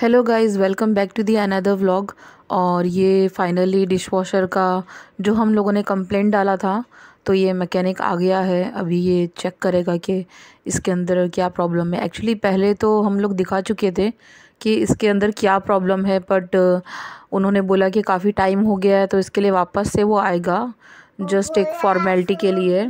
hello guys welcome back to the another vlog और ये finally dish washer का जो हम लोगों ने कंप्लेंट डाला था तो ये मैकेनिक आ गया है अभी ये चेक करेगा कि इसके अंदर क्या प्रॉब्लम है एक्चुअली पहले तो हम लोग दिखा चुके थे कि इसके अंदर क्या प्रॉब्लम है बट उन्होंने बोला कि काफ़ी टाइम हो गया है तो इसके लिए वापस से वो आएगा जस्ट एक फॉर्मेलिटी के लिए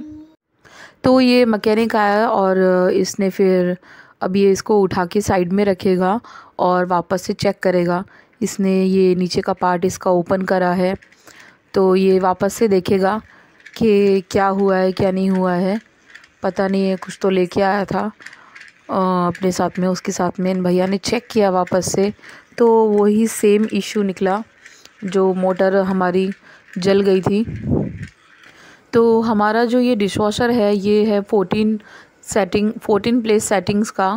तो ये मकैनिक आया और इसने फिर अब ये इसको उठा के साइड में रखेगा और वापस से चेक करेगा इसने ये नीचे का पार्ट इसका ओपन करा है तो ये वापस से देखेगा कि क्या हुआ है क्या नहीं हुआ है पता नहीं है कुछ तो लेके आया था अपने साथ में उसके साथ में इन भैया ने चेक किया वापस से तो वही सेम इशू निकला जो मोटर हमारी जल गई थी तो हमारा जो ये डिश वॉशर है ये है fourteen setting fourteen place settings का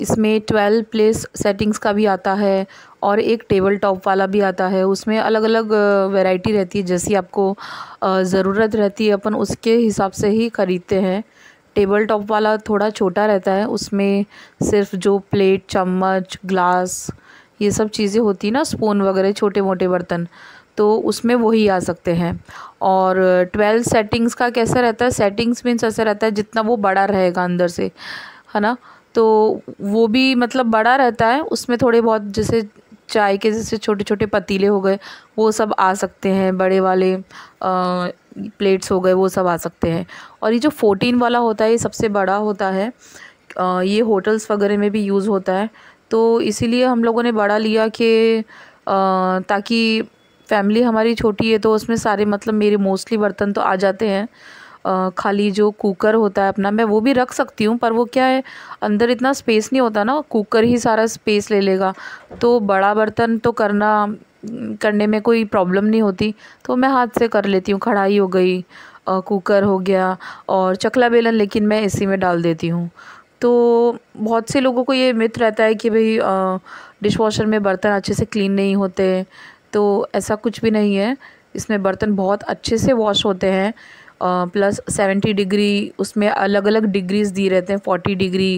इसमें ट्वेल्व प्लेस सेटिंग्स का भी आता है और एक टेबल टॉप वाला भी आता है उसमें अलग अलग वैरायटी रहती है जैसी आपको ज़रूरत रहती है अपन उसके हिसाब से ही ख़रीदते हैं टेबल टॉप वाला थोड़ा छोटा रहता है उसमें सिर्फ जो प्लेट चम्मच ग्लास ये सब चीज़ें होती ना स्पून वगैरह छोटे मोटे बर्तन तो उसमें वही आ सकते हैं और ट्वेल्व सेटिंग्स का कैसा रहता है सेटिंग्स मीन्स ऐसा रहता है जितना वो बड़ा रहेगा अंदर से है ना तो वो भी मतलब बड़ा रहता है उसमें थोड़े बहुत जैसे चाय के जैसे छोटे छोटे पतीले हो गए वो सब आ सकते हैं बड़े वाले आ, प्लेट्स हो गए वो सब आ सकते हैं और ये जो फोर्टीन वाला होता है ये सबसे बड़ा होता है आ, ये होटल्स वगैरह में भी यूज़ होता है तो इसीलिए हम लोगों ने बड़ा लिया कि ताकि फैमिली हमारी छोटी है तो उसमें सारे मतलब मेरे मोस्टली बर्तन तो आ जाते हैं खाली जो कुकर होता है अपना मैं वो भी रख सकती हूँ पर वो क्या है अंदर इतना स्पेस नहीं होता ना कुकर ही सारा स्पेस ले लेगा तो बड़ा बर्तन तो करना करने में कोई प्रॉब्लम नहीं होती तो मैं हाथ से कर लेती हूँ कढ़ाई हो गई कुकर हो गया और चकला बेलन लेकिन मैं इसी में डाल देती हूँ तो बहुत से लोगों को ये मित्र रहता है कि भाई डिश वॉशर में बर्तन अच्छे से क्लीन नहीं होते तो ऐसा कुछ भी नहीं है इसमें बर्तन बहुत अच्छे से वॉश होते हैं प्लस सेवेंटी डिग्री उसमें अलग अलग डिग्रीज़ दिए रहते हैं फोर्टी डिग्री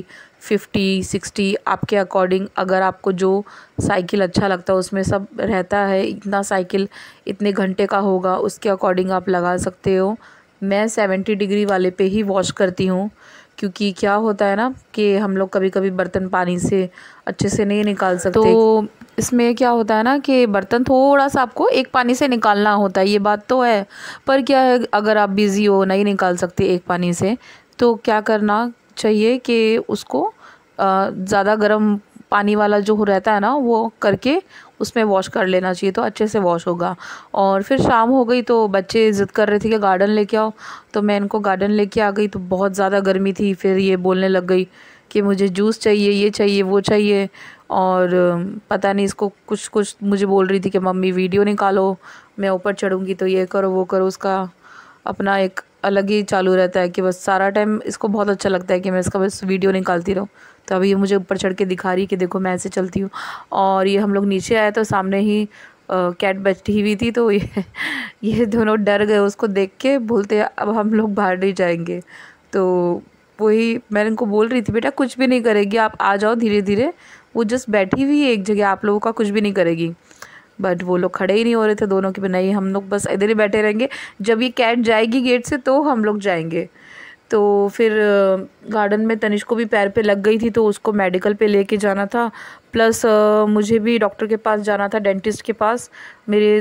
फिफ्टी सिक्सटी आपके अकॉर्डिंग अगर आपको जो साइकिल अच्छा लगता है उसमें सब रहता है इतना साइकिल इतने घंटे का होगा उसके अकॉर्डिंग आप लगा सकते हो मैं सेवेंटी डिग्री वाले पे ही वॉश करती हूँ क्योंकि क्या होता है ना कि हम लोग कभी कभी बर्तन पानी से अच्छे से नहीं निकाल सकते तो इसमें क्या होता है ना कि बर्तन थोड़ा सा आपको एक पानी से निकालना होता है ये बात तो है पर क्या है अगर आप बिज़ी हो नहीं निकाल सकते एक पानी से तो क्या करना चाहिए कि उसको ज़्यादा गर्म पानी वाला जो रहता है ना वो करके उसमें वॉश कर लेना चाहिए तो अच्छे से वॉश होगा और फिर शाम हो गई तो बच्चे ज़िद कर रहे थे कि गार्डन लेके आओ तो मैं इनको गार्डन लेके आ गई तो बहुत ज़्यादा गर्मी थी फिर ये बोलने लग गई कि मुझे जूस चाहिए ये चाहिए वो चाहिए और पता नहीं इसको कुछ कुछ मुझे बोल रही थी कि मम्मी वीडियो निकालो मैं ऊपर चढ़ूँगी तो ये करो वो करो उसका अपना एक अलग ही चालू रहता है कि बस सारा टाइम इसको बहुत अच्छा लगता है कि मैं इसका बस वीडियो निकालती रहूँ तो अभी ये मुझे ऊपर चढ़ के दिखा रही कि देखो मैं ऐसे चलती हूँ और ये हम लोग नीचे आए तो सामने ही कैट बैठी हुई थी तो ये ये दोनों डर गए उसको देख के बोलते अब हम लोग बाहर नहीं जाएंगे तो वही मैं इनको बोल रही थी बेटा कुछ भी नहीं करेगी आप आ जाओ धीरे धीरे वो जस्ट बैठी हुई है एक जगह आप लोगों का कुछ भी नहीं करेगी बट वो लोग खड़े ही नहीं हो रहे थे दोनों के नहीं हम लोग बस इधर ही बैठे रहेंगे जब ये कैट जाएगी गेट से तो हम लोग जाएंगे तो फिर गार्डन में तनिष को भी पैर पे लग गई थी तो उसको मेडिकल पे लेके जाना था प्लस मुझे भी डॉक्टर के पास जाना था डेंटिस्ट के पास मेरे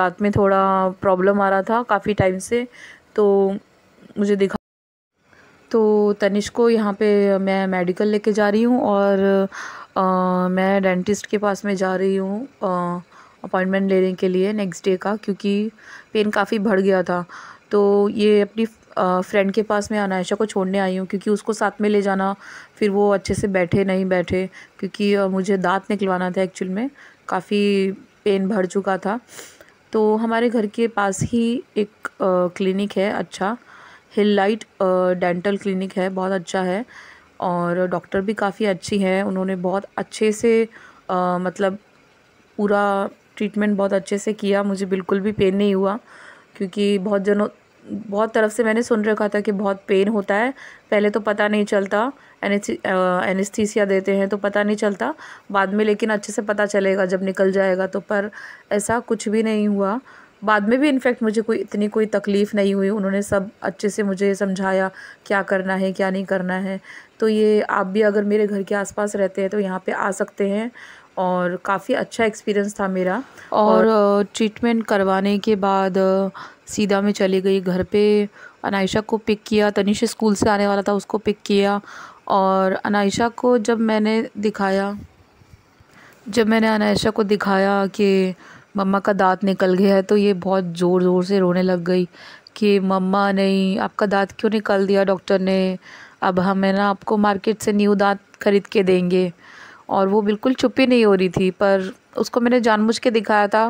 दांत में थोड़ा प्रॉब्लम आ रहा था काफ़ी टाइम से तो मुझे दिखा तो तनिष को यहाँ पे मैं मेडिकल लेके जा रही हूँ और आ, मैं डेंटिस्ट के पास में जा रही हूँ अपॉइंटमेंट लेने के लिए नेक्स्ट डे का क्योंकि पेन काफ़ी बढ़ गया था तो ये अपनी फ्रेंड के पास मैं अनायशा को छोड़ने आई हूँ क्योंकि उसको साथ में ले जाना फिर वो अच्छे से बैठे नहीं बैठे क्योंकि मुझे दांत निकलवाना था एक्चुअल में काफ़ी पेन भर चुका था तो हमारे घर के पास ही एक क्लिनिक है अच्छा हिल लाइट डेंटल क्लिनिक है बहुत अच्छा है और डॉक्टर भी काफ़ी अच्छी हैं उन्होंने बहुत अच्छे से आ, मतलब पूरा ट्रीटमेंट बहुत अच्छे से किया मुझे बिल्कुल भी पेन नहीं हुआ क्योंकि बहुत जनों बहुत तरफ से मैंने सुन रखा था कि बहुत पेन होता है पहले तो पता नहीं चलता एनेस्थीसिया देते हैं तो पता नहीं चलता बाद में लेकिन अच्छे से पता चलेगा जब निकल जाएगा तो पर ऐसा कुछ भी नहीं हुआ बाद में भी इनफैक्ट मुझे कोई इतनी कोई तकलीफ़ नहीं हुई उन्होंने सब अच्छे से मुझे समझाया क्या करना है क्या नहीं करना है तो ये आप भी अगर मेरे घर के आसपास रहते हैं तो यहाँ पे आ सकते हैं और काफ़ी अच्छा एक्सपीरियंस था मेरा और ट्रीटमेंट करवाने के बाद सीधा मैं चली गई घर पे अनायशा को पिक किया तनिष स्कूल से आने वाला था उसको पिक किया और अनायशा को जब मैंने दिखाया जब मैंने अनायशा को दिखाया कि मम्मा का दांत निकल गया है तो ये बहुत ज़ोर ज़ोर से रोने लग गई कि मम्मा नहीं आपका दांत क्यों निकल दिया डॉक्टर ने अब हमें ना आपको मार्केट से न्यू दांत खरीद के देंगे और वो बिल्कुल चुप्पी नहीं हो रही थी पर उसको मैंने जानबूझ के दिखाया था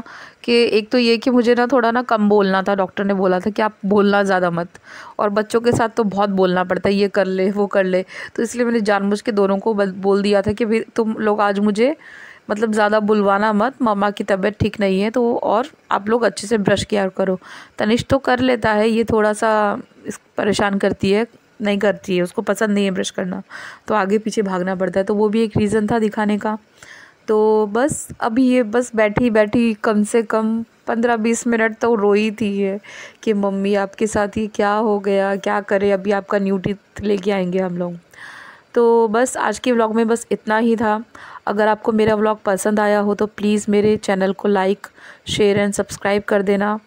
कि एक तो ये कि मुझे ना थोड़ा ना कम बोलना था डॉक्टर ने बोला था कि आप बोलना ज़्यादा मत और बच्चों के साथ तो बहुत बोलना पड़ता है ये कर ले वो कर ले तो इसलिए मैंने जानबूझ के दोनों को बोल दिया था कि भाई तुम लोग आज मुझे मतलब ज़्यादा बुलवाना मत मामा की तबीयत ठीक नहीं है तो और आप लोग अच्छे से ब्रश किया करो तनिश तो कर लेता है ये थोड़ा सा इस परेशान करती है नहीं करती है उसको पसंद नहीं है ब्रश करना तो आगे पीछे भागना पड़ता है तो वो भी एक रीज़न था दिखाने का तो बस अभी ये बस बैठी बैठी कम से कम पंद्रह बीस मिनट तो रोई थी ये कि मम्मी आपके साथ ये क्या हो गया क्या करे अभी आपका न्यू टीथ लेके आएंगे हम लोग तो बस आज के व्लॉग में बस इतना ही था अगर आपको मेरा व्लॉग पसंद आया हो तो प्लीज़ मेरे चैनल को लाइक शेयर एंड सब्सक्राइब कर देना